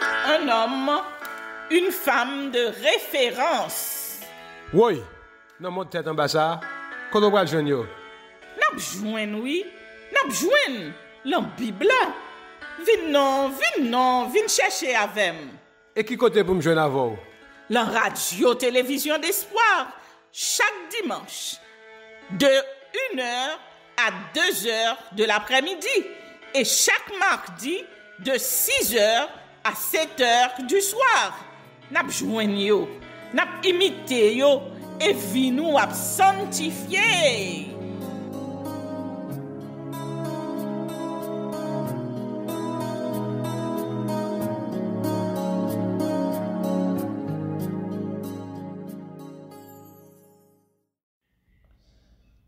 Un om, un fam de referans. Woy, nan moun tèt ambasa, konon wal jwen yo? Nan pjwen woy, nan pjwen, lan bibla. Vin nan, vin nan, vin chèche avèm. E ki kote pou m jwen avò? Lan radyo televizyon d'espoir, chak dimanche. De unèr a dèzèr de l'apremidi. E chak mardi de sixèr. à 7 heures du soir. Nap yo, nap et yo,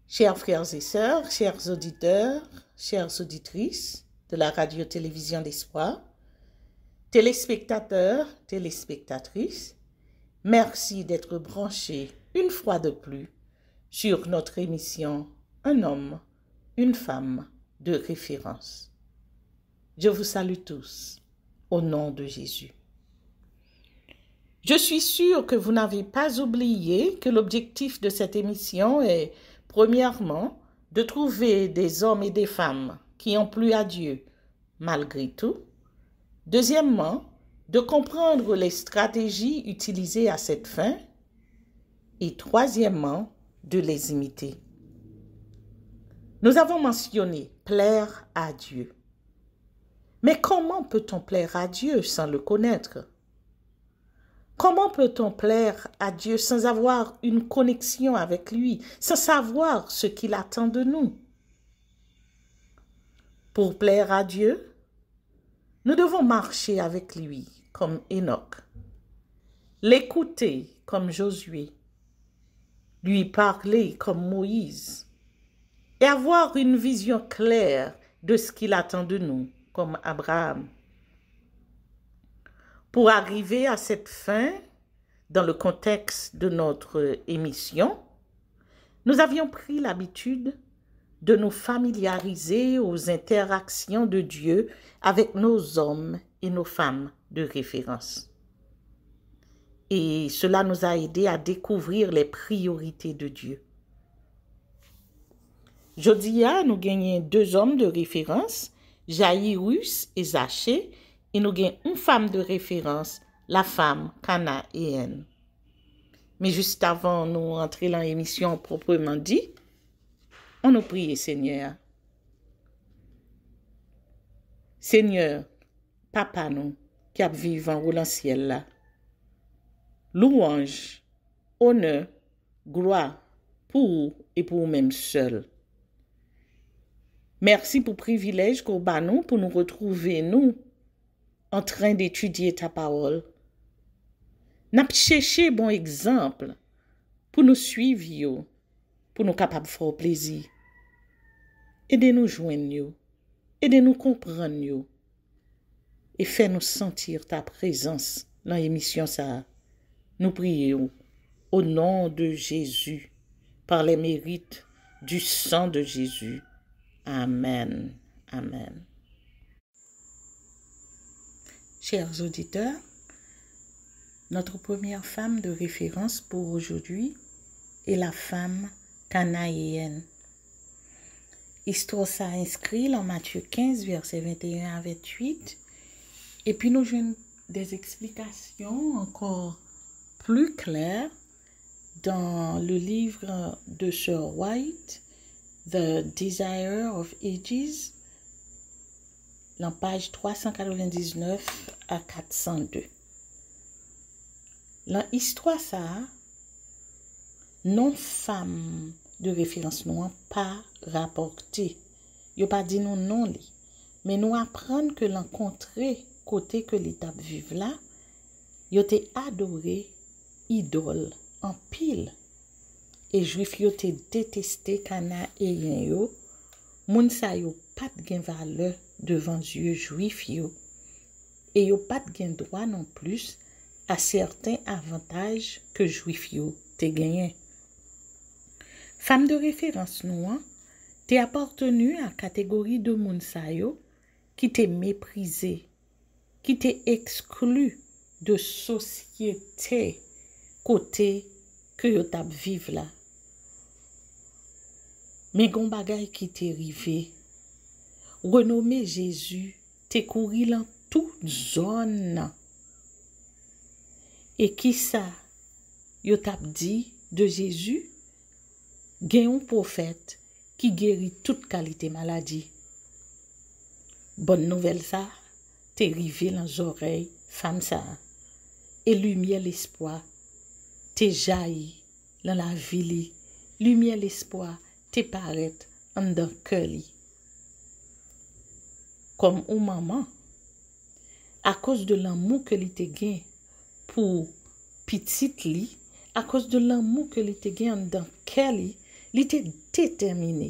Chers frères et sœurs, chers auditeurs, chères auditrices de la radio-télévision d'Espoir, Téléspectateurs, téléspectatrices, merci d'être branchés une fois de plus sur notre émission Un homme, une femme de référence. Je vous salue tous au nom de Jésus. Je suis sûre que vous n'avez pas oublié que l'objectif de cette émission est, premièrement, de trouver des hommes et des femmes qui ont plu à Dieu malgré tout, Deuxièmement, de comprendre les stratégies utilisées à cette fin. Et troisièmement, de les imiter. Nous avons mentionné plaire à Dieu. Mais comment peut-on plaire à Dieu sans le connaître Comment peut-on plaire à Dieu sans avoir une connexion avec lui, sans savoir ce qu'il attend de nous Pour plaire à Dieu, nous devons marcher avec lui comme Enoch, l'écouter comme Josué, lui parler comme Moïse et avoir une vision claire de ce qu'il attend de nous comme Abraham. Pour arriver à cette fin, dans le contexte de notre émission, nous avions pris l'habitude de nous familiariser aux interactions de Dieu avec nos hommes et nos femmes de référence. Et cela nous a aidés à découvrir les priorités de Dieu. Jodia, nous gagnons deux hommes de référence, Jairus et Zaché, et nous gagnons une femme de référence, la femme canaéenne. Mais juste avant nous rentrer dans l'émission proprement dit, An nou priye, Seigneur. Seigneur, Papa nou, ki ap vivan ou lan siel la. Louange, one, gloa, pou ou, e pou ou menm sel. Mersi pou privilej kouba nou pou nou retrouve nou an train detudye ta paol. Nap chèche bon ekzamp pou nou suiv yo pou nou kapap fò plézi. Aidez-nous, nous nous aidez-nous, Et nous et fais nous sentir ta présence dans l'émission, ça Nous prions Au nom de Jésus. Par les mérites du sang de Jésus. Amen. Amen. Chers auditeurs, notre première femme de référence pour aujourd'hui est la femme canaïenne. Histoire, ça inscrit dans Matthieu 15, verset 21 à 28. Et puis nous avons des explications encore plus claires dans le livre de Sir White, The Desire of Ages, la page 399 à 402. La histoire, ça, non femme de referans nou an pa raporti. Yo pa di nou non li, men nou apren ke l'ankontre kote ke li tab vive la, yo te adore idol an pil. E juif yo te deteste kana e yen yo, moun sa yo pat gen vale devan juif yo. E yo pat gen dwa non plus a certain avantaj ke juif yo te genyen. Femme de referans nou an, te aportenu an kategori de moun sayo ki te meprize, ki te eksklu de sosyete kote ke yot ap vive la. Mekon bagay ki te rive, renome Jezu te kouri lan tout zon nan. E ki sa yot ap di de Jezu? gen yon pofet ki geri tout kalite maladi. Bon nouvel sa, te rive lan jorey famsa, e lumye l'espoi, te jayi lan la vili, lumye l'espoi, te paret an dan ke li. Kom ou maman, a kos de lan mou ke li te gen pou pitit li, a kos de lan mou ke li te gen an dan ke li, Li te determine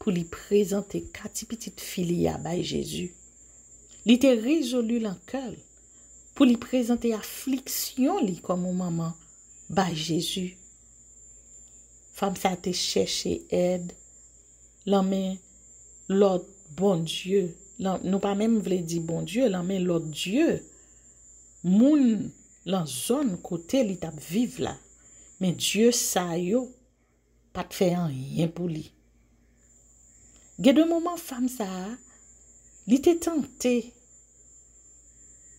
pou li prezante kati pitit fili ya baye Jezu. Li te rezolu lankal pou li prezante afliksyon li kom ou maman baye Jezu. Fam sa te cheshe ed. Lanmen lot bon Diyo. Non pa men vle di bon Diyo. Lanmen lot Diyo moun lan zon kote li tap vive la. Men Diyo sayo. Pat fè an yin pou li. Gè dè mouman fam sa, li te tante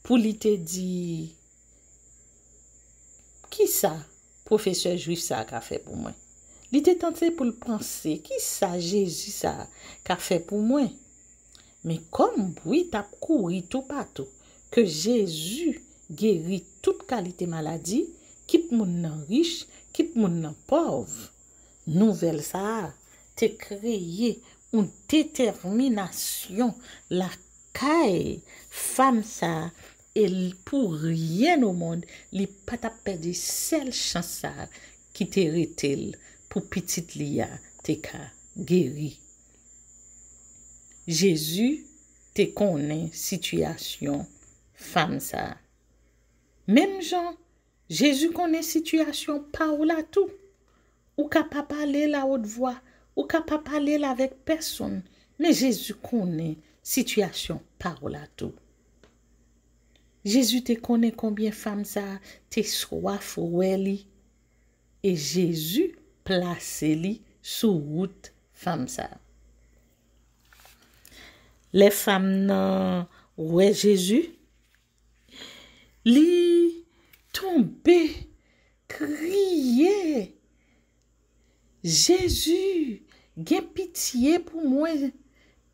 pou li te di, ki sa profeseur juif sa ka fè pou mwen? Li te tante pou l'pansè, ki sa jèzi sa ka fè pou mwen? Me kom pou it ap kou ri tou patou, ke jèzi gèri tout kalite maladi, kip moun nan riche, kip moun nan pov. Nouvel sa, te kreye un determinasyon la kaye fam sa e pou ryen ou moun li pata perde sel chansa ki te retel pou pitit liya te ka geri. Jezu te konen sityasyon fam sa. Mem jan, Jezu konen sityasyon pa ou la tou. Ou ka pa pale la ou d'voi, ou ka pa pale la vek person. Ne Jezu kone, sityasyon, parola tou. Jezu te kone konbyen famsa, te swaf ou we li. E Jezu place li sou wout famsa. Le fam nan ou we Jezu, li tombe, kriye. Jésus, gen pitiye pou mwen,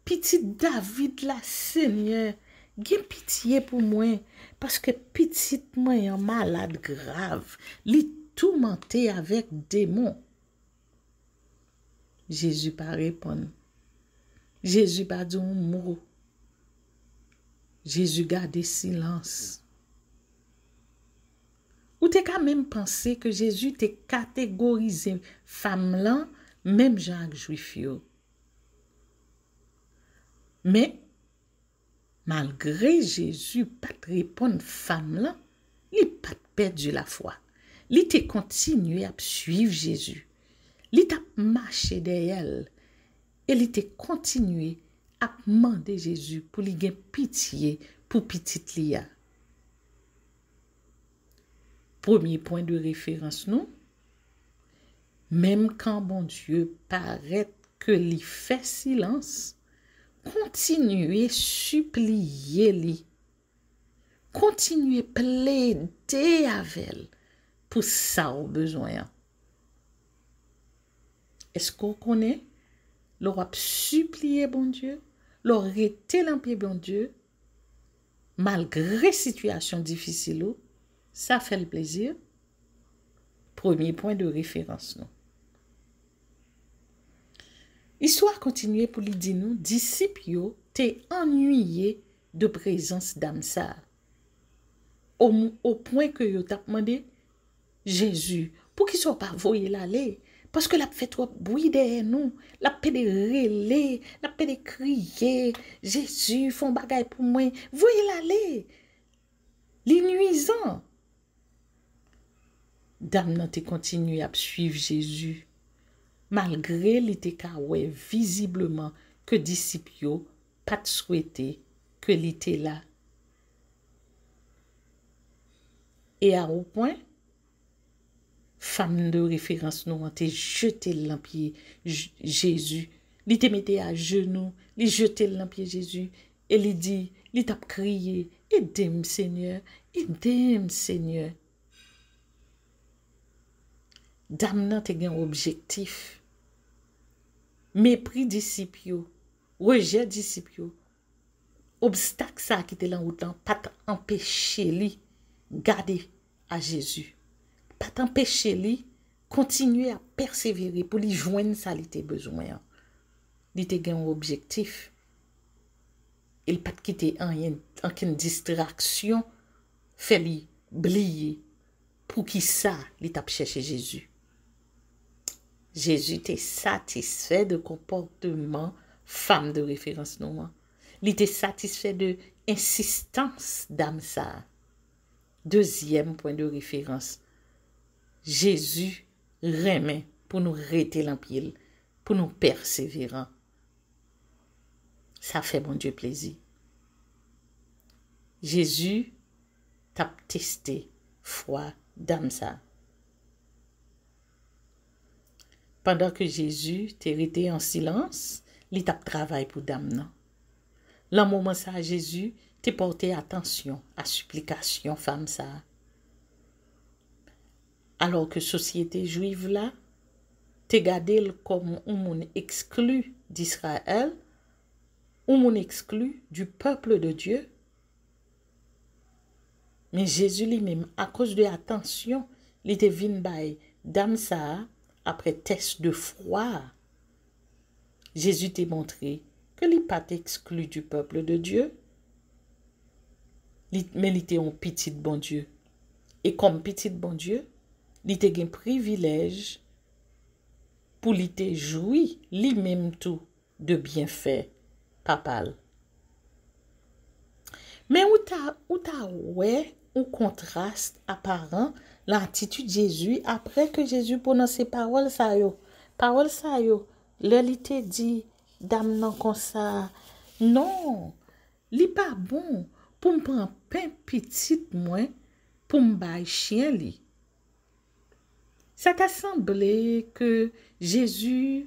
piti David la Seigneur, gen pitiye pou mwen, paske pitiye mwen yon malade grav, li toumente avèk démon. Jésus pa repon, Jésus pa diyon mou, Jésus gade silans. Ou te ka menm panse ke Jezu te kategorize fam lan menm jan ak jwif yo? Men, malgre Jezu pat repon fam lan, li pat ped ju la fwa. Li te kontinu ap suiv Jezu. Li tap mache dey el. E li te kontinu ap mande Jezu pou li gen pitiye pou piti tli ya. Premier point de référence nou, mèm kan bon dieu paret ke li fè silans, kontinuè supliye li, kontinuè ple de avel pou sa ou bezoyan. Eskou konè, lor ap supliye bon dieu, lor rete lampye bon dieu, malgre situasyon difisi lou, Sa fèl plezir. Premier pouen de referans nou. Histoire kontinuè pou li di nou, disip yo te anuyè de prezans dam sa. Ou pouen ke yo tapman de Jezu, pou ki so pa voyel ale, paske la pfet wap bouy de hen nou, la ppe de rele, la ppe de kriye, Jezu, fon bagay pou mwen, voyel ale. Li nuisan, Dam nan te kontinu ap suif Jezu. Malgre li te kawe, vizibleman ke disipyo, pat souwete ke li te la. E a ou pwen, fam nan te referans nou, an te jete l lampye Jezu. Li te mette a jenou, li jete l lampye Jezu. E li di, li tap kriye, idem Seigneur, idem Seigneur. Dam nan te gen objektif. Mepri disipyo, reje disipyo, Obstak sa ki te lan wotan pat empeshe li gade a Jezu. Pat empeshe li kontinue a persevere pou li jwen sa li te bezwen. Li te gen objektif. Il pat kite anken distraksyon, Feli bliye pou ki sa li tapche che Jezu. Jésus était satisfait de comportement femme de référence non. Hein? Il était satisfait de insistance d'âme Deuxième point de référence. Jésus remet pour nous rester l'empile, pour nous persévérer. Ça fait mon Dieu plaisir. Jésus t'a testé foi pandan ke Jezu te rite en silans, li tap travay pou dam nan. Lan mouman sa Jezu te porte atensyon a suplikasyon fam sa. Alor ke sosyete juiv la, te gade l kom ou moun eksklu di Israel, ou moun eksklu di peple de Diyo. Men Jezu li mèm akos de atensyon li te vinbay dam sa a, apre test de fwa, Jezu te montre ke li pa te eksklu du people de Diyo, men li te an pitit bon Diyo. E kom pitit bon Diyo, li te gen privilej pou li te joui li menm tou de bienfè papal. Men ou ta we, ou kontrast aparen L'atitude Jezu apre ke Jezu pounan se parol sa yo. Parol sa yo, loli te di, dam nan konsa. Non, non. li pa bon pou m pran pen pitit mwen pou m bay chien li. Sa ka sanble ke Jezu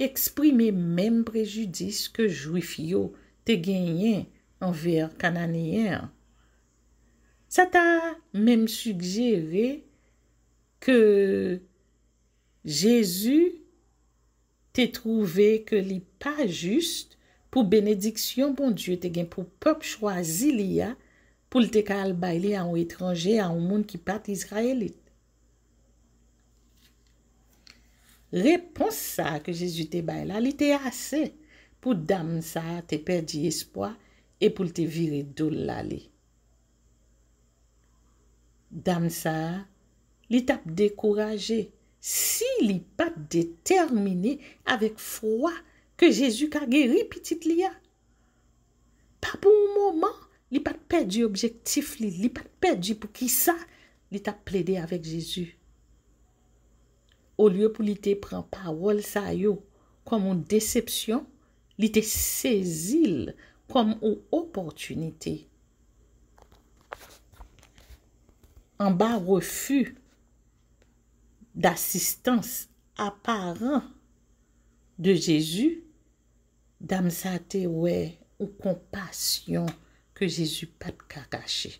eksprime men prejudis ke jouif yo te genyen an ver kananiyen an. Sata menm sugjere ke Jezu te trove ke li pa just pou benediksyon bon Diyo te gen pou pop chwazi li ya pou lte kal bay li an ou etranje an ou moun ki pati Izraelit. Reponsa ke Jezu te bay la li te ase pou dam sa te perdi espoa e pou lte vire do la li. Dam sa, li tap dekouraje si li pat determine avek fwa ke Jezu ka geri pitit li ya. Pa pou mouman, li pat pedji objektif li, li pat pedji pou ki sa, li tap plede avek Jezu. Ou liyo pou li te pren pa wol sa yo kwa moun decepsyon, li te sezil kwa moun oportunitey. en bas refus d'assistance apparent de Jésus, dame ouais, ou compassion que Jésus pas de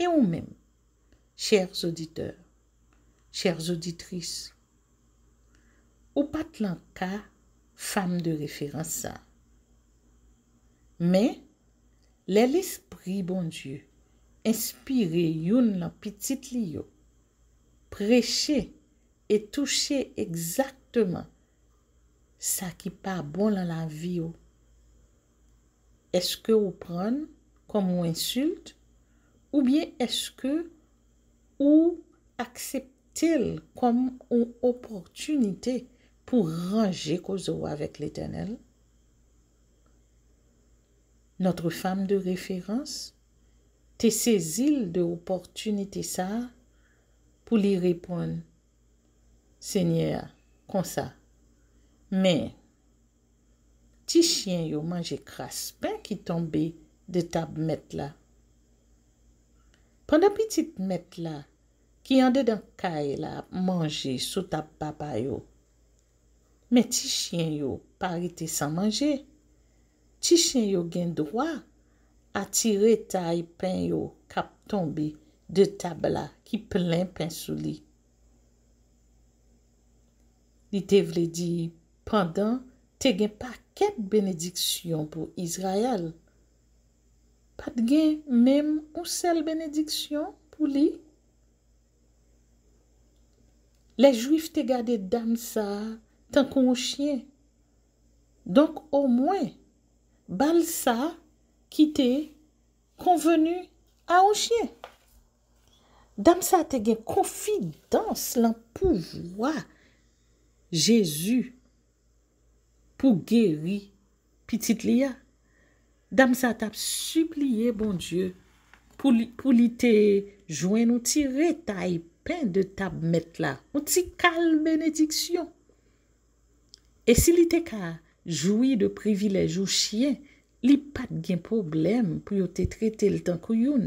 Et ou même, chers auditeurs, chères auditrices, ou pas femme de référence. Mais, l'esprit bon Dieu inspire yon lan pitit li yo, preche et touche exaktman sa ki pa bon lan la vi yo. Eske ou pran kom ou insult, ou bien eske ou akseptel kom ou oportunite pou ranger ko zo avèk l'Etenel? Notre femme de référence, Te sezil de oppotunite sa pou li repon. Senyer, kon sa. Men, ti chen yo manje kras, pen ki tombe de tab met la. Pwenda pitit met la ki yande dan kay la manje sou tab papa yo. Men, ti chen yo parite san manje. Ti chen yo gen do wak. atire ta y pen yo kap tonbe de tabla ki plen pen sou li. Li te vle di, pandan te gen pa ket benediksyon pou Israel, pat gen mem ou sel benediksyon pou li. Le juif te gade dam sa, tan kon ou chien, donk ou mwen, bal sa, ki te konvenu a ou chien. Dam sa te gen konfidans lan pou vwa, jesu pou geri pitit liya. Dam sa tap subliye bon dieu, pou li te jwen nou ti retaj pen de tap metla, nou ti kal menediksyon. E si li te ka joui de privilej ou chien, li pat gen problem pou yo te trete l tan kouyoun.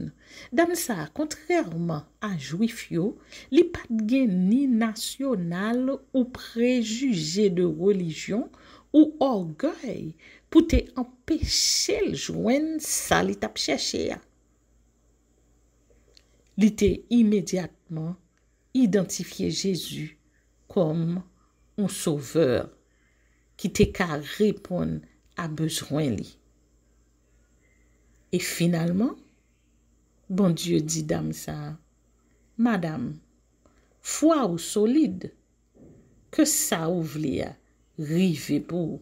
Dan sa, kontrèrman a jouif yo, li pat gen ni nasyonal ou prejuge de relijyon ou orgoy pou te empèche l jouen sa li tap chèche ya. Li te imèdiatman identifiye Jésus kom ou soveur ki te ka repon a bezwen li. E finalman, bon Diyo di dam sa, madame, fwa ou solide, ke sa ou vle ya, rive pou.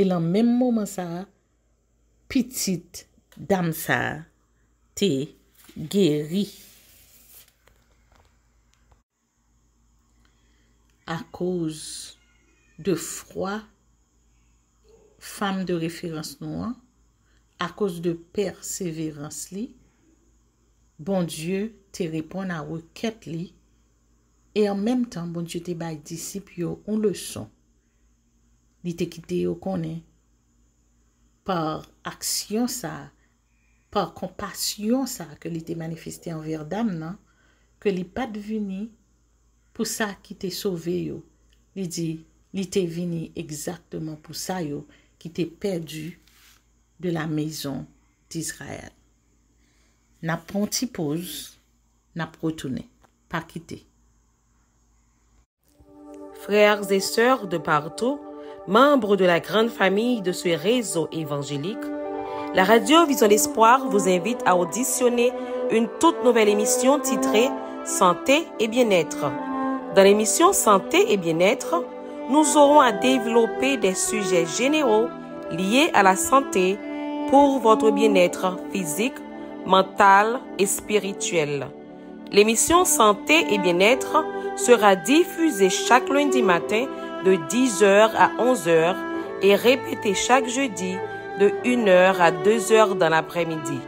E lan menm mouman sa, pitit dam sa, te geri. A koz de fwa, fam de referans nou an, a kous de perseverans li, bon dieu te repon a woket li, e an menm tan bon dieu te bay disip yo, an le son, li te kite yo konen, par aksyon sa, par kompasyon sa, ke li te manifeste anver dam nan, ke li pat vini, pou sa ki te sove yo, li di, li te vini eksaktman pou sa yo, ki te perdu, de la maison d'Israël. N'a pas pose, n'a retourné, pas quitté. Frères et sœurs de partout, membres de la grande famille de ce réseau évangélique, la radio Vision Espoir vous invite à auditionner une toute nouvelle émission titrée Santé et bien-être. Dans l'émission Santé et bien-être, nous aurons à développer des sujets généraux liés à la santé, pour votre bien-être physique, mental et spirituel. L'émission Santé et bien-être sera diffusée chaque lundi matin de 10h à 11h et répétée chaque jeudi de 1h à 2h dans l'après-midi.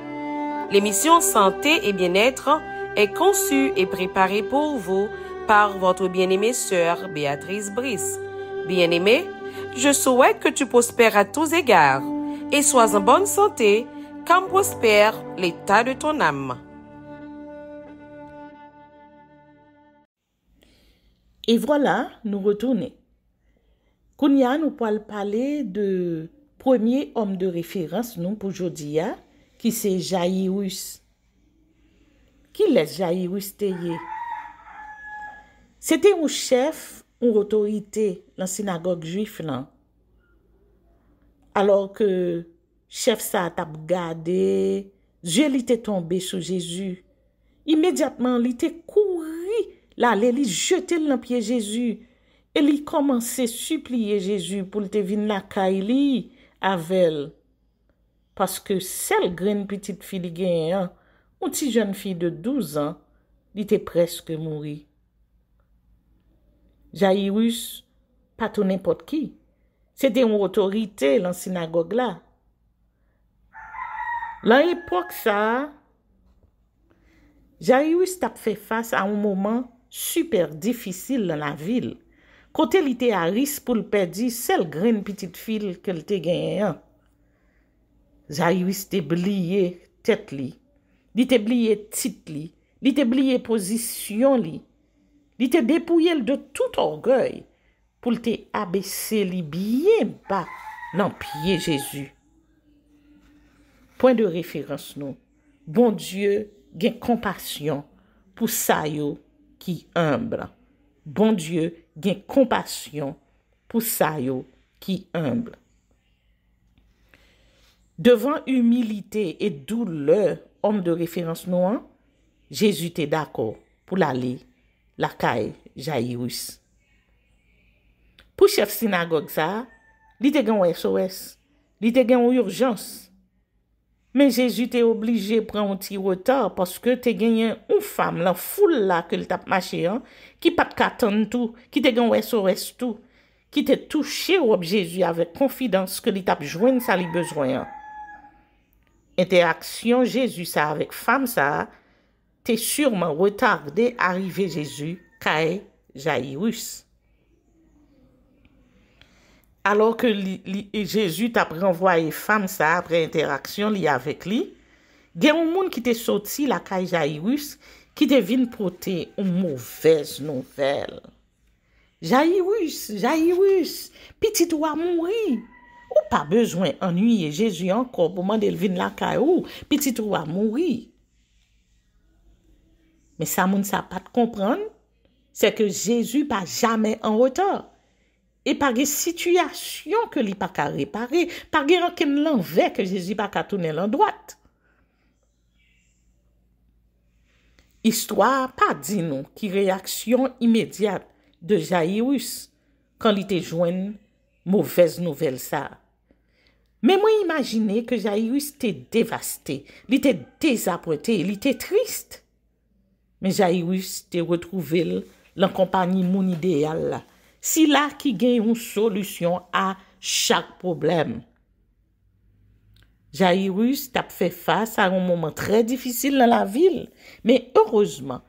L'émission Santé et bien-être est conçue et préparée pour vous par votre bien-aimée sœur Béatrice Brice. Bien-aimée, je souhaite que tu prospères à tous égards E swaz an bon sante, kam prosper l'eta de ton am. E vwala, nou wotounen. Kounia nou pwal pale de premier om de referans nou pou jodia, ki se Jairus. Ki les Jairus teye? Se te ou chef ou otorite lan sinagog juif nan. alor ke chef sa tap gade, je li te tombe sou Jezu. Imediatman li te kouri la li li jete l nan pie Jezu e li komanse supliye Jezu pou li te vin la ka ili avel. Paske sel gren piti fili gen an, mouti jen fi de douz an, li te preske mouri. Jairus patou nepot ki, Se de yon otorite lan sinagogue la. Lan epok sa, jayi wist ap fe fasa an mouman super difisil lan la vil. Kote li te aris pou l perdi sel gren pitit fil ke l te genyen. Jayi wist te blye tet li, li te blye tit li, li te blye pozisyon li, li te depouye l de tout orgoy. pou lte abese li biye mpa nan piye Jezu. Poin de referans nou, bon Diyo gen kompasyon pou sa yo ki imbre. Bon Diyo gen kompasyon pou sa yo ki imbre. Devan umilite et doule om de referans nou an, Jezu te dako pou lale lakae Jaiwis. Pouchef sinagog sa, li te gen wè so wè, li te gen wè urjans. Men Jezu te oblige prenti wè ta, poske te genyen un fam lan foule la ke li tap mache an, ki pat katan tou, ki te gen wè so wè stou, ki te touche wè Jezu avèk konfidans ke li tap jwen sa li bezwen an. En te aksyon Jezu sa avèk fam sa, te shurman wè tarde arive Jezu ka e Jairus. alor ke li Jezu tap renvoye fan sa apre interaksyon li avek li, gen ou moun ki te soti lakay Jairus, ki te vin pote ou mouvez nouvel. Jairus, Jairus, pitit ou a mouri? Ou pa bezwen anuyye Jezu anko pouman del vin lakay ou, pitit ou a mouri? Me sa moun sa pa te kompran, se ke Jezu pa jamen an wotor. e pa ge sityasyon ke li pa ka repare, pa ge ranken lan vek, je zi pa ka toune lan doat. Histoire pa di nou, ki reaksyon imediat de Jairus, kan li te jwen, mouvez nouvel sa. Me mwen imajine ke Jairus te devaste, li te dezapote, li te triste, men Jairus te retrouvel lan kompany moun ideal la, Si la ki gen yon solusyon a chak problem. Jairus tap fè fase a yon mouman trè difisil nan la vil. Men, heurezman,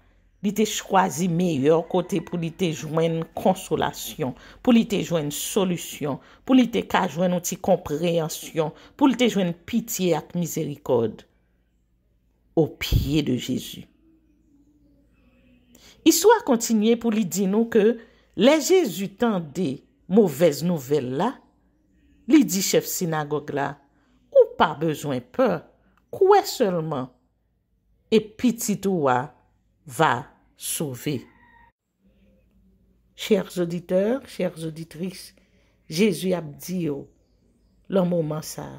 li te chwazi meyòr kote pou li te jwen konsolasyon. Pou li te jwen solusyon. Pou li te kajwen outi kompreansyon. Pou li te jwen piti ak mizerikod. Ou piye de Jezu. I sou a kontinye pou li di nou ke... Le jesu tan de mouvez nouvel la, li di chef sinagog la, ou pa bezwen pe, kouè selman, epi titouwa va souve. Cher zoditeur, cher zoditris, jesu ap di yo, lom oman sa,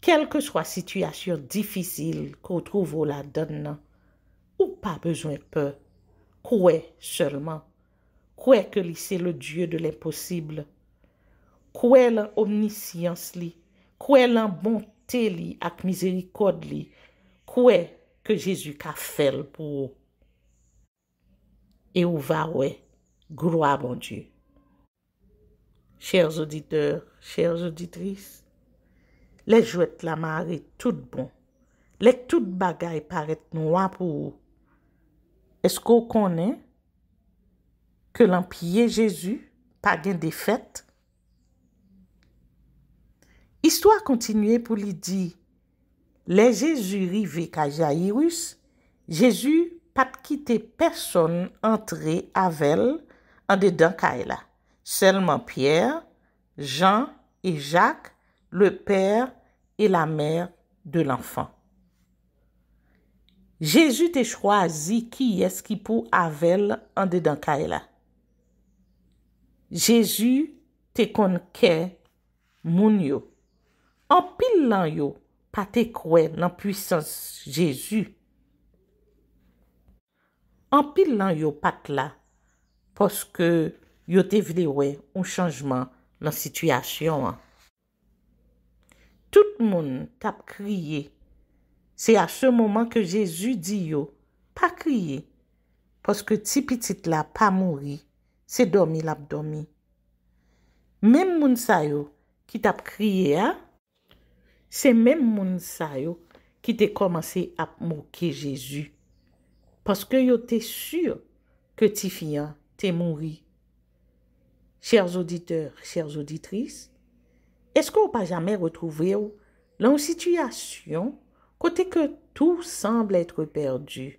kelke swa situasyon difisil kou trouvo la don nan, ou pa bezwen pe, kouè selman. Kwe ke li se le dieu de l'imposible? Kwe lan omnisiyans li? Kwe lan bon te li ak mizeri kod li? Kwe ke Jezu ka fel pou ou? E ou va ou e? Gouwa bon dieu. Cher zouditeur, cher zouditris, le jwet la mare tout bon, le tout bagay paret nou an pou ou. Esko konen? ke l'an piye Jezu pa gen defet. Histoire kontinuye pou li di, le Jezu rive kajayirus, Jezu pat kite person entre avel an dedan kajela, selman Pierre, Jean et Jacques, le père et la mère de l'enfant. Jezu te chwazi ki eski pou avel an dedan kajela, Jezu te kon kè moun yo. An pil lan yo pa te kwen nan puysans Jezu. An pil lan yo pat la. Poske yo te vlewe un chanjman nan sitwasyon an. Tout moun tap kriye. Se a se mouman ke Jezu di yo. Pa kriye. Poske ti pitit la pa mouri. Se domi l ap domi. Mem moun sayo ki tap kriye a, se mem moun sayo ki te komanse ap mouke Jezu. Paske yo te sur ke ti fiyan te mounri. Chers auditeur, chers auditris, eske ou pa jame retrouve ou lan sityasyon kote ke tou sembl etre perdi.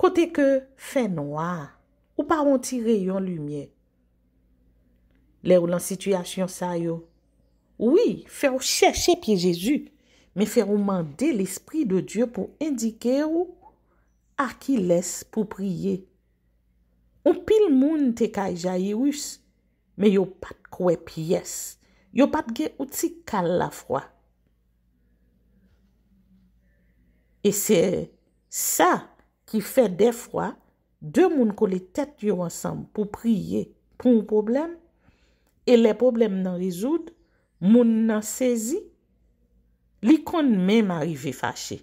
Kote ke fè noua, Ou pa ontire yon lumiè. Lè ou lan situyasyon sa yo. Ouwi, fè ou chèche piye Jezu. Me fè ou mande l'esprit de Diyo pou indike ou. A ki les pou priye. Ou pil moun te kaye Jairus. Me yo pat kwe piyes. Yo pat ge ou ti kal la fwa. E se sa ki fè defwa. De moun kou li tèt yon ansan pou priye pou moun problem, e le problem nan rezoud, moun nan sezi, li kon mèm arive fachè.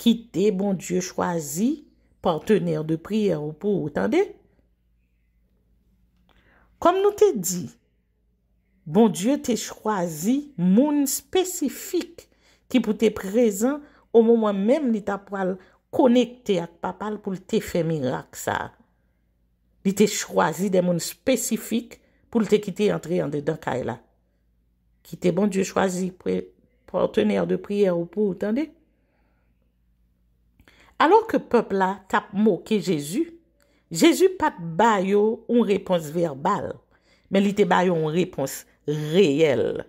Ki te bon Diyo chwazi, partenèr de priyè ou pou, tande? Kom nou te di, bon Diyo te chwazi moun spesifik ki pou te prezen o mouman mèm li tapwal fachè, konekte ak papal pou lte fe mirak sa. Li te chwazi den moun spesifik pou lte ki te yantre yande dan kay la. Ki te bon diyo chwazi pou ortener de priyer ou pou, tande? Alors ke pepla tap mouke Jezu, Jezu pat bayo un repons verbal, men li te bayo un repons reyel.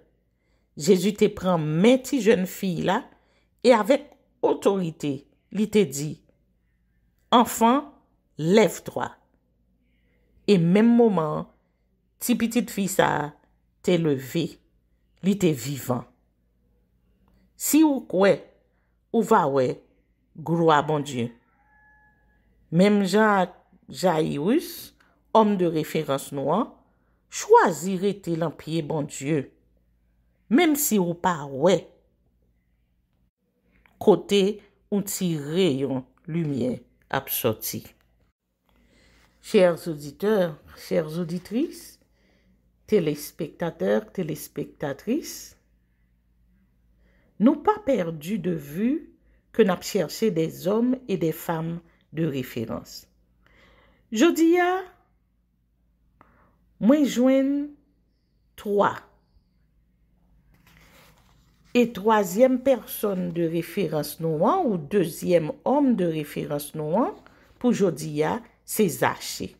Jezu te pran meti jen fi la e avèk otoritey li te di, anfan, lev drwa. E menm moman, ti pitit fisa, te leve, li te vivan. Si ou kwe, ou va we, groua bon dieu. Menm jan Jairus, om de referans nouan, chwazire te lampye bon dieu. Menm si ou pa we, kote, ou ti rayon lumiye ap soti. Chers auditeurs, chers auditrices, telespektateurs, telespektatrices, nou pa perdi de vu ke nap chersi de zom e de fam de referans. Jodi ya mwen jwen troa. E troasyem person de referans nou an ou dezyem om de referans nou an pou jodi ya, se Zache.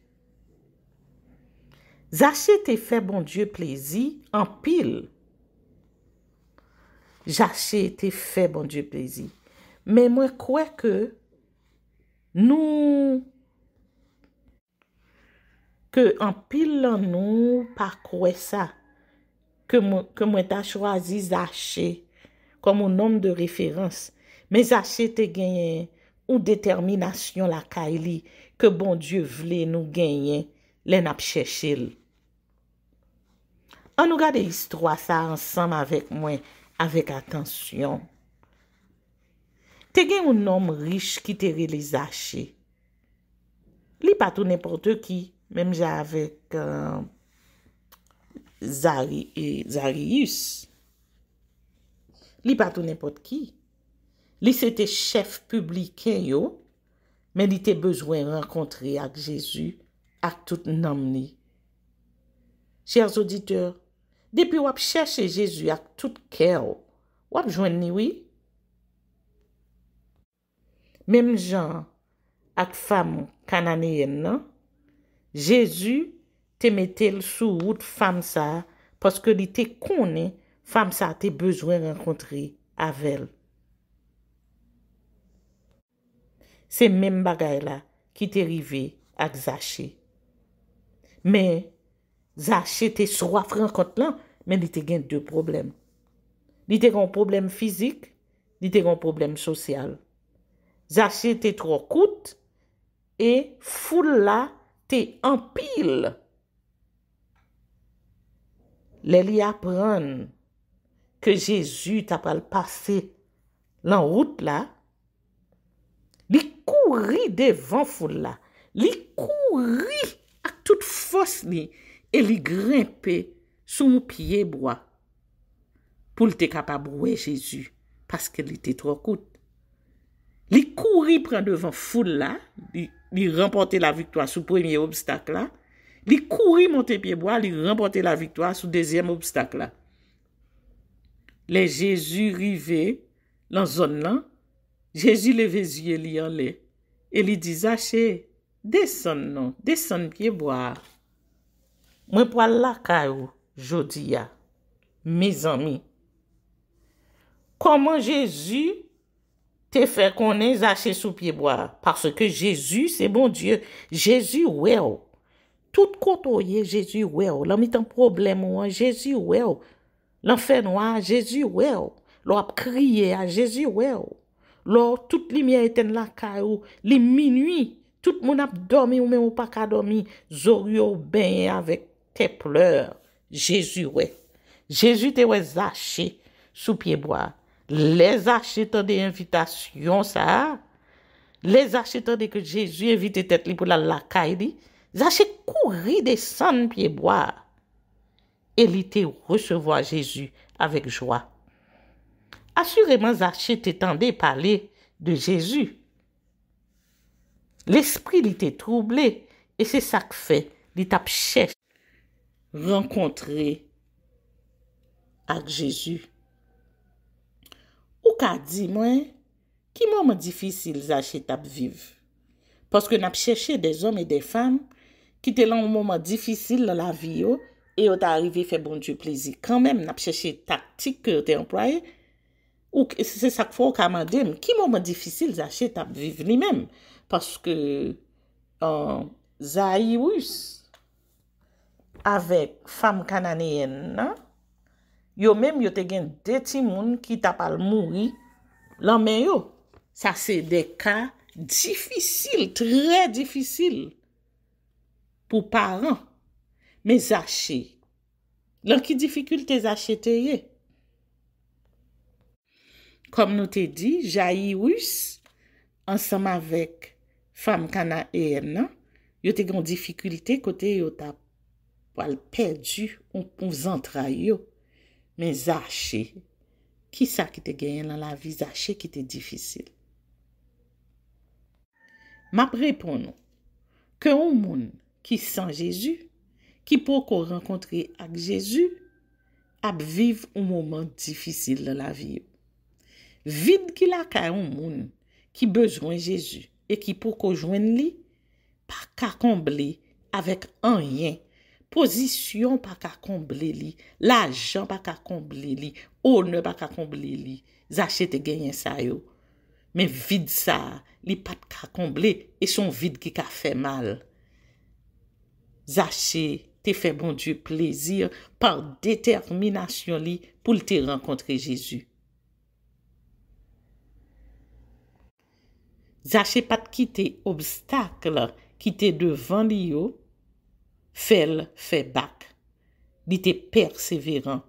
Zache te fe bon dieu plezi, an pil. Zache te fe bon dieu plezi. Men mwen kwe ke nou, ke an pil lan nou pa kwe sa. ke mwen ta chwazi zache kom mwen nom de referans, men zache te genyen ou determinasyon la kaili ke bon die vle nou genyen lè nap chèchèl. An nou ga de histro a sa ansanm avèk mwen, avèk atensyon. Te genyen ou nom riche ki tere li zache. Li patou neporto ki, mèm jè avèk, Zaryus. E, li pa tou nepot ki. Li se te chef publiken yo. Men li te bezwen renkontre ak Jezu. Ak tout nam ni. Cherz auditeur. Depi wap chache Jezu ak tout keo. Wap jwen niwi? Mem jan ak fam kananen nan. Jezu. Jezu. te metel sou wout famsa, paske li te konen, famsa te bezwen renkontre avèl. Se men bagay la, ki te rive ak zache. Me, zache te sro afrenkont lan, men li te gen de problem. Li te gen problem fizik, li te gen problem sosyal. Zache te tro kout, e foul la, te empil. Zache, Le li apren ke Jezu tapal pase lan route la, li kouri devan foule la, li kouri ak tout fos li, e li grimpe sou mou piye bwa, pou li te kapab wè Jezu, paske li te trokout. Li kouri pren devan foule la, li rempote la viktwa sou premier obstak la, Li kouri monte pieboa, li rempote la viktoa sou dezyem obstak la. Le Jezu rive lan zon lan, Jezu le veziye li anle, e li di zache, desan nan, desan pieboa. Mwen po al la ka yo, jodi ya, me zami, koman Jezu te fe konen zache sou pieboa? Pase ke Jezu se bon Diyo, Jezu we yo, Tout koto ye Jezu we ou. La mi tan problem ou an Jezu we ou. Lan fè nou an Jezu we ou. Lo ap kriye an Jezu we ou. Lo tout li mi a eten laka ou. Li mi nwi. Tout moun ap domi ou men ou pa ka domi. Zor yo benye avèk te pleur. Jezu we. Jezu te wè zache sou pieboa. Le zache tande invitation sa. Le zache tande ke Jezu evite tet li pou la laka e di. Zache kouri desan pi e boar. E li te recevo a Jezu avek jwa. Asureman zache te tende pale de Jezu. L'esprit li te trouble. E se sak fe li tap chèche. Renkontre ak Jezu. Ou ka di mwen, ki moun mwen difisil zache tap vive. Paske nap chèche de zom e de famen, ki te lan bon ou mouman difisil la la vi yo, e yo ta arrive fe bon di plizi. Kanmem, nap chèche taktik ke yo te empraye, ouk, se se sak fò kaman dem, ki mouman difisil za chèche tap vivni mem, paske, zayi wüs, avek fam kananien nan, yo mem yo te gen deti moun ki tap al mouri, lan men yo, sa se de ka difisil, tre difisil, pou paran, me zache. Lan ki difikulte zache te ye? Kom nou te di, jayi wis, ansam avek, fam kana e enan, yo te gen yon difikulte, kote yo ta wale pedu, ou pou zantra yo, me zache. Ki sa ki te gen yon lan la vi zache ki te difisil? Map repon nou, ke ou moun, Ki san Jezu, ki pou ko renkontre ak Jezu, ap viv un mouman difisil la viv. Vid ki la kayon moun, ki bejwen Jezu, e ki pou ko jwen li, pa kakomble avèk an yen. Pozisyon pa kakomble li, lajan pa kakomble li, one pa kakomble li, zache te genyen sayo. Men vid sa, li pat kakomble, e son vid ki ka fè mal. Zache te fe bon die plezir par determinasyon li pou lte renkontre Jezu. Zache pat kite obstakl kite devan li yo, fel fe bak. Li te perseveran.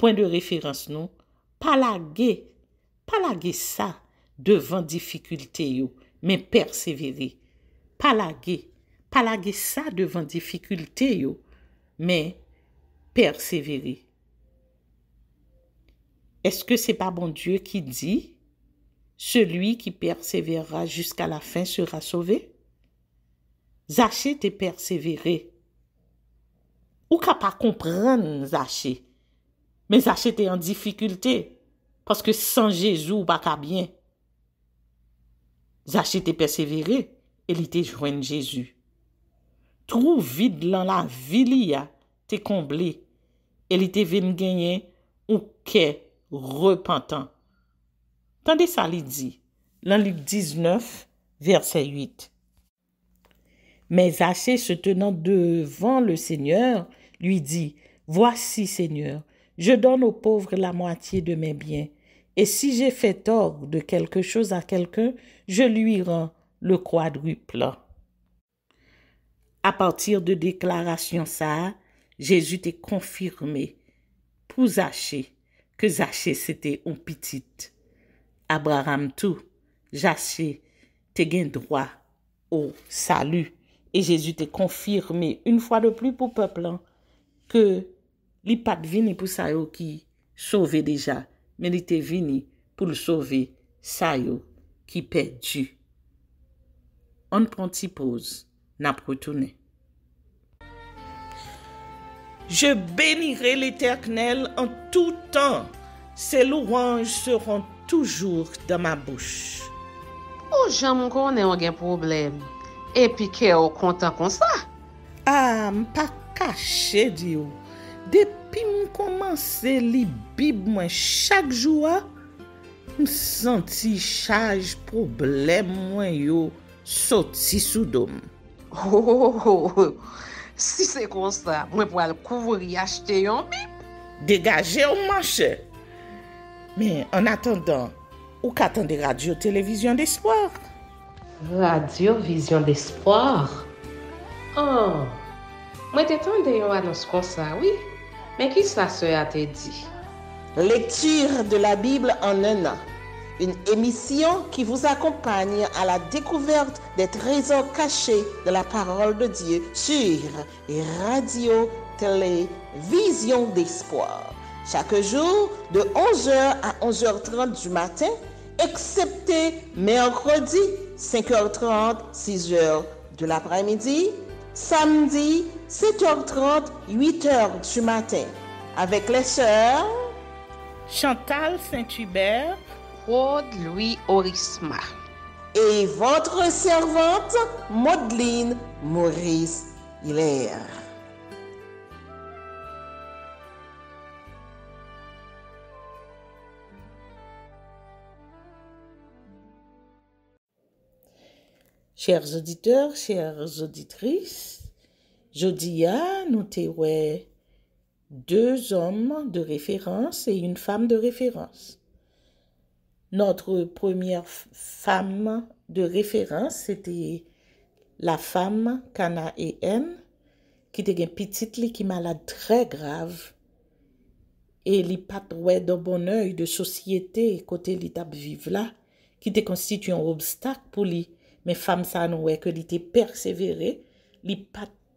Poin de referans nou, palage. Palage sa devan difikulte yo, men persevere. Palage. palage sa devan difikulte yo, men persevere. Eske se pa bon die ki di, selwi ki persevera jiska la fin sera sove? Zache te persevere. Ou ka pa kompren Zache? Men Zache te an difikulte, paske san Jezu baka bien. Zache te persevere, elite joen Jezu. trou vide lan la vilia te kombli, e li te vin genyen ou ke repentan. Tande sa li di, lan li 19, verset 8. Men zase se tenan devan le seigneur, li di, vwasi seigneur, je don nou povre la mwatiye de men byen, e si je fe tor de kelke chouz a kelken, je li ran le kwadripla. A patir de deklarasyon sa, Jezu te konfirme pou Zache, ke Zache sete ou pitit. Abraham tou, Zache te gen droi ou salu, e Jezu te konfirme, un fwa de pli pou peplan, ke li pat vini pou Sayo ki sove deja, men li te vini pou l'sove Sayo ki pet ju. An pranti pose, Nap koutoune. Je benire l'éter knel an toutan. Se l'oranj se ron toujouk dan ma bouch. Ou jan moun konen an gen problem. Epi ke ou kontan kon sa? A, ah, m pa kache diyo. Depi m komanse li bib mwen chak joua, m santi chaj problem mwen yo soti sou dom. Oh, si se konsa, mwen pou al kouvri yachte yon bip Degaje ou manche Men, an atendan, ou katan de radio televizyon despoir? Radio vizyon despoir? Oh, mwen detan de yon anons konsa, oui Men ki sa se a te di? Le tir de la bible an ena une émission qui vous accompagne à la découverte des trésors cachés de la parole de Dieu sur Radio Télévision d'Espoir. Chaque jour, de 11h à 11h30 du matin, excepté mercredi 5h30, 6h de l'après-midi, samedi 7h30, 8h du matin, avec les sœurs Chantal Saint-Hubert, Louis Orisma. Et votre servante, Modeline Maurice Hilaire. Chers auditeurs, chères auditrices, Jodia, nous deux hommes de référence et une femme de référence. Notre première femme de référence, c'était la femme Kana E.N. qui était une petite, qui malade très grave. Et elle était dans le bon oeil de société, côté l'étape vive là, qui était constituée en obstacle pour elle. Mais femme, ça n'est pas que elle était persévérée, elle était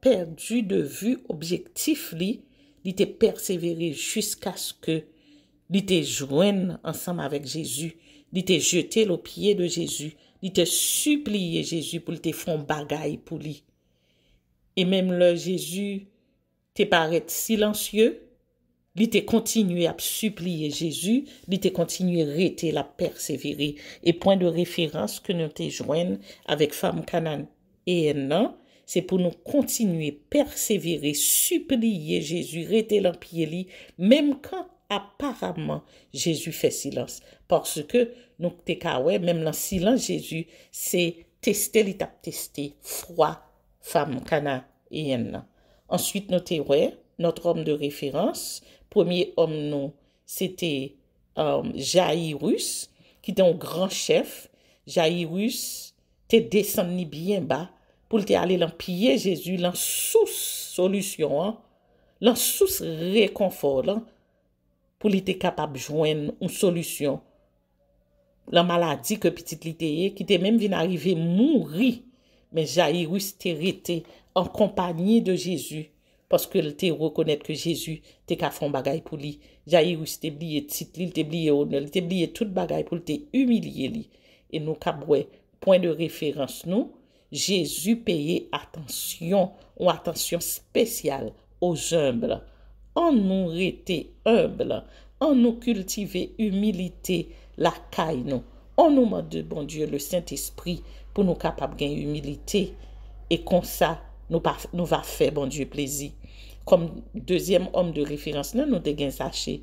perdue de vue, objectif, elle était persévérée jusqu'à ce qu'elle se joigne ensemble avec Jésus. li te jete lo piye de Jezu, li te supliye Jezu pou li te fon bagay pou li. E mèm le Jezu te parete silansye, li te kontinuye ap supliye Jezu, li te kontinuye rete la perseviri. E pwen de referans ke nou te jwen avèk fam kanan e en non? nan, se pou nou kontinuye perseviri, supliye Jezu rete la piye li, mèm kan anan, aparamant, Jezu fè silans, porske nou te kawè, mèm nan silans Jezu, se testè li tap testè, fwa, fam, kana, iyen nan. Ansywit nou te wè, notr om de referans, pwemye om nou, se euh, te, jayi rus, ki te an gran chef, jayi rus, te desen ni byen ba, pou te ale lan piye Jezu, lan sous solusyon an, lan sous rekonfor an, pou li te kapab jwen ou solusyon. La maladi ke pitit li te ye, ki te menm vin arive mouri, men Jairus te rete en kompanyi de Jezu, paske li te rekonet ke Jezu te kafon bagay pou li. Jairus te blye tit li, te blye onel, te blye tout bagay pou li te umilye li. E nou kabwe, poen de referans nou, Jezu peye atensyon ou atensyon spesyal ou zemblan. An nou rete humble, an nou kultive humilite la kay nou. An nou mwade bon Diyo le Saint-Esprit pou nou kapap gen humilite. E kon sa nou va fe bon Diyo plezi. Kom dezyem om de refirans nan nou de gen zache.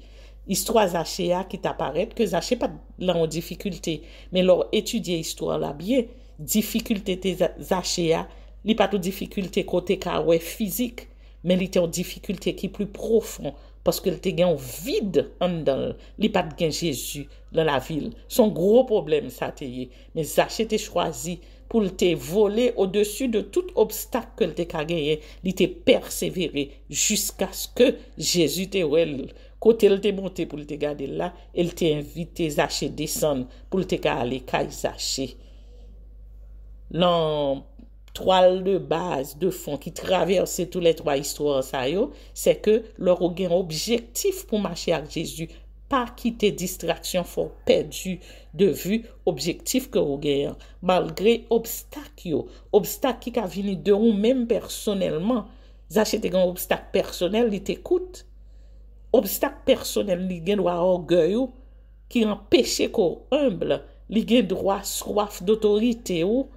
Istwa zache a ki taparet ke zache pa lan ou difikulte. Men lor etudye istwa la biye, difikulte te zache a, li patou difikulte kote karwe fizik. Men li te ou difikulte ki plou profon. Paske li te gen ou vide an dan li pat gen Jezu nan la vil. Son gro problem sa te ye. Men Zache te chwazi pou li te vole ou desu de tout obstak ke li te kageyen. Li te persevere jusqu'a sko Jezu te wèl. Kote li te monte pou li te gade la. El te invite Zache desen pou li te kale kage Zache. Lamp. toal de baz, de fon, ki traverse tou let waj istouran sa yo, se ke lor ou gen objektif pou machi ak Jezu, pa kite distraksyon fò pèdju devu objektif ke ou gen, malgre obstak yo, obstak ki ka vini de ou men personelman, zache te gen obstak personel li te koute, obstak personel li gen waj orgeyo, ki an peche ko humble, li gen drwa swaf dotorite yo,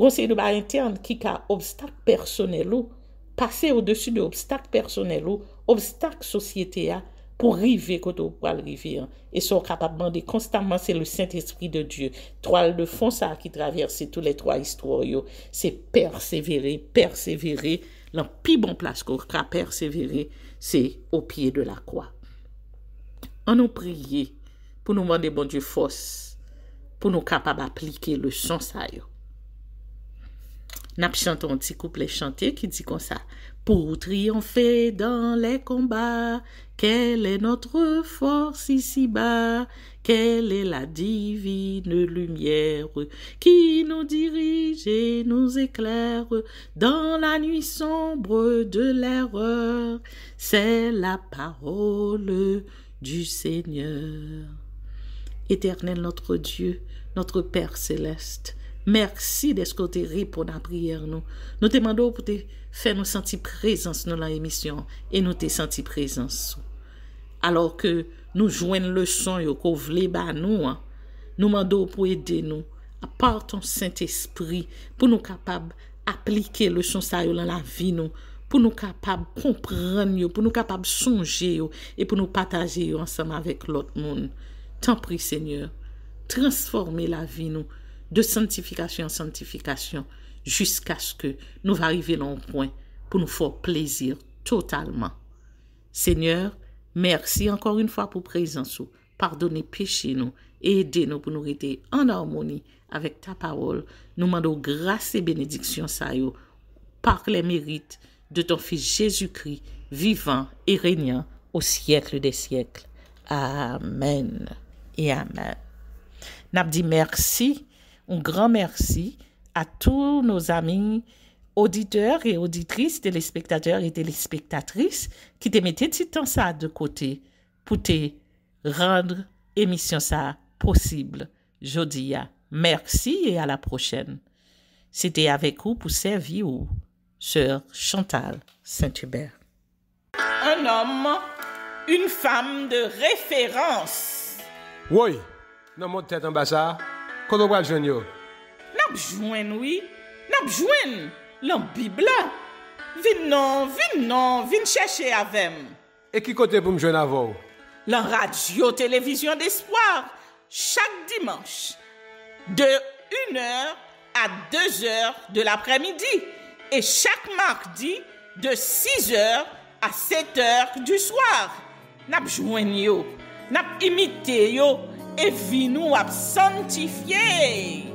Gonsenye de ba interne ki ka Obstak personel ou Pase ou desu de obstak personel ou Obstak sosyete a Po rive koto pou alrive E son kapab mande konstanman Se le sent espri de Diyo Troal de fon sa ki traverse tou le troa istroyo Se persevere, persevere Lan pi bon plas ko ka persevere Se ou pie de la kwa An nou priye Po nou mande bon Diyo fos Po nou kapab aplike Le chansa yo Nap chanton petit kouple chanté, qui dit comme ça. Pour triompher dans les combats, quelle est notre force ici-bas? Quelle est la divine lumière qui nous dirige et nous éclaire dans la nuit sombre de l'erreur? C'est la parole du Seigneur. Éternel notre Dieu, notre Père céleste, Mersi desko te ripon nan priyer nou. Nou te mandou pou te fè nou senti prezans nou la emisyon. E nou te senti prezans sou. Alo ke nou jwen le son yo kou vle ba nou an. Nou mandou pou ede nou. Apar ton sent espri. Pou nou kapab aplike le son sa yo lan la vi nou. Pou nou kapab kompran yo. Pou nou kapab sonje yo. E pou nou pataje yo ansam avèk lot moun. Tan pri seigneur. Transforme la vi nou. de sanctification en sanctification, jusqu'à ce que nous arrivions à point pour nous faire plaisir totalement. Seigneur, merci encore une fois pour présence. Pardonnez péché nous et aidez-nous pour nous rester en harmonie avec ta parole. Nous demandons grâce et bénédiction Sayo par les mérites de ton Fils Jésus-Christ, vivant et régnant au siècle des siècles. Amen et Amen. N'abdi merci un grand merci à tous nos amis auditeurs et auditrices, téléspectateurs et téléspectatrices qui te mettaient tout temps ça de côté pour te rendre émission ça possible. dis Merci et à la prochaine. C'était avec vous pour servir ou sur Chantal Saint-Hubert. Un homme, une femme de référence. Oui, dans mon tête en bas ça. Kono wad jwen yo? N ap jwen wii? N ap jwen? Lan bibla? Vin nan, vin nan, vin chèche avèm. E ki kote pou m jwen avò? Lan radyo televizyon d'espoir. Chak dimanche. De unèr a deuxèr de l'apremidi. E chak mardi de sixèr a setèr du swar. N ap jwen yo? N ap imite yo? vi nou a psantifyei.